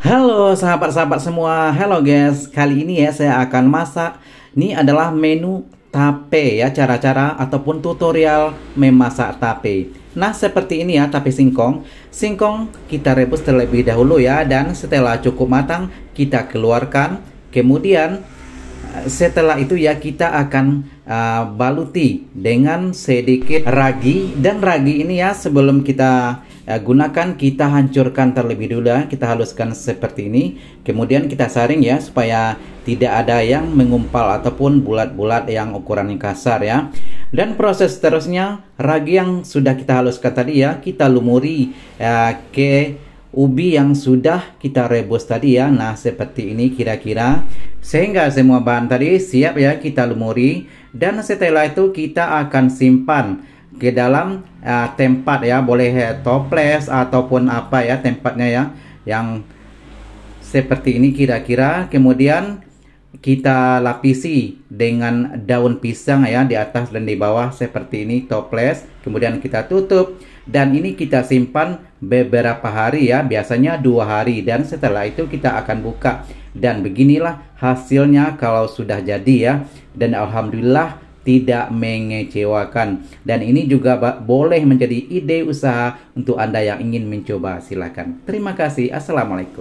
Halo sahabat-sahabat semua, halo guys. Kali ini ya saya akan masak. Ini adalah menu tape ya, cara-cara ataupun tutorial memasak tape. Nah seperti ini ya tape singkong. Singkong kita rebus terlebih dahulu ya dan setelah cukup matang kita keluarkan. Kemudian eh, setelah itu ya kita akan uh, baluti dengan sedikit ragi dan ragi ini ya sebelum kita Eh, gunakan kita hancurkan terlebih dulu eh. kita haluskan seperti ini kemudian kita saring ya supaya tidak ada yang mengumpal ataupun bulat-bulat yang ukuran yang kasar ya dan proses seterusnya ragi yang sudah kita haluskan tadi ya kita lumuri ya, ke ubi yang sudah kita rebus tadi ya nah seperti ini kira-kira sehingga semua bahan tadi siap ya kita lumuri dan setelah itu kita akan simpan ke dalam uh, tempat ya boleh uh, toples ataupun apa ya tempatnya ya yang seperti ini kira-kira kemudian kita lapisi dengan daun pisang ya di atas dan di bawah seperti ini toples kemudian kita tutup dan ini kita simpan beberapa hari ya biasanya dua hari dan setelah itu kita akan buka dan beginilah hasilnya kalau sudah jadi ya dan alhamdulillah tidak mengecewakan. Dan ini juga boleh menjadi ide usaha untuk Anda yang ingin mencoba. Silakan. Terima kasih. Assalamualaikum.